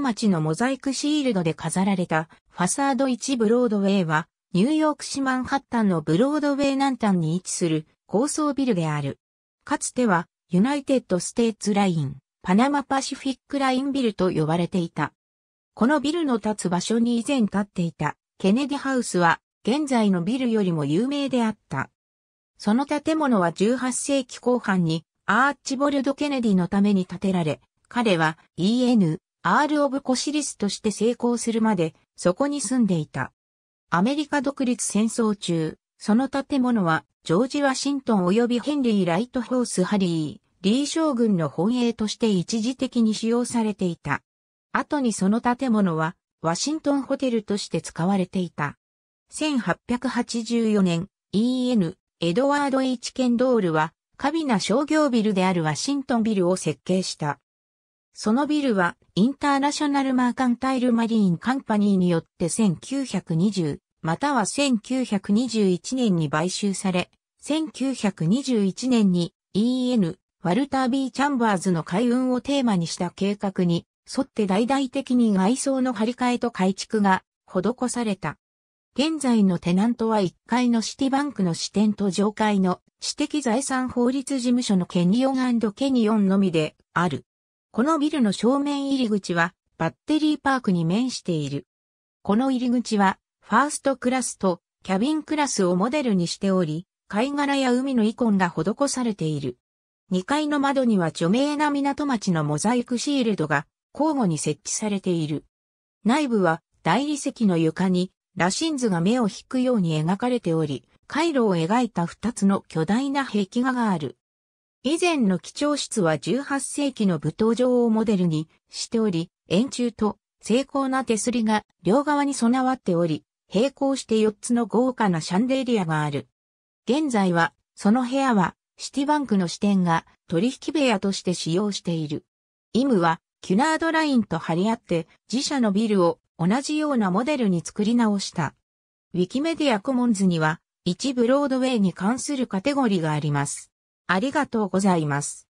町のモザイクシールドで飾られたファサード1ブロードウェイは、ニューヨーク市マンハッタンのブロードウェイ南端に位置する高層ビルである。かつては、ユナイテッド・ステーツ・ライン、パナマ・パシフィック・ラインビルと呼ばれていた。このビルの立つ場所に以前立っていたケネディハウスは現在のビルよりも有名であった。その建物は18世紀後半にアーチボルド・ケネディのために建てられ、彼は EN アール・オブ・コシリスとして成功するまで、そこに住んでいた。アメリカ独立戦争中、その建物は、ジョージ・ワシントン及びヘンリー・ライトホース・ハリー、リー将軍の本営として一時的に使用されていた。後にその建物は、ワシントンホテルとして使われていた。1884年、E.N. エドワード・ H・ ケンドールは、カビナ商業ビルであるワシントンビルを設計した。そのビルはインターナショナルマーカンタイルマリーンカンパニーによって1920または1921年に買収され、1921年に EN ワルター・ビー・チャンバーズの海運をテーマにした計画に沿って大々的に外装の張り替えと改築が施された。現在のテナントは1階のシティバンクの支店と上階の私的財産法律事務所のケニオンケニオンのみである。このビルの正面入り口はバッテリーパークに面している。この入り口はファーストクラスとキャビンクラスをモデルにしており、貝殻や海のイコンが施されている。2階の窓には著名な港町のモザイクシールドが交互に設置されている。内部は大理石の床に羅針図が目を引くように描かれており、回路を描いた2つの巨大な壁画がある。以前の基調室は18世紀の舞踏場をモデルにしており、円柱と精巧な手すりが両側に備わっており、並行して4つの豪華なシャンデリアがある。現在は、その部屋は、シティバンクの支店が取引部屋として使用している。イムは、キュナードラインと張り合って自社のビルを同じようなモデルに作り直した。ウィキメディアコモンズには一部ロードウェイに関するカテゴリーがあります。ありがとうございます。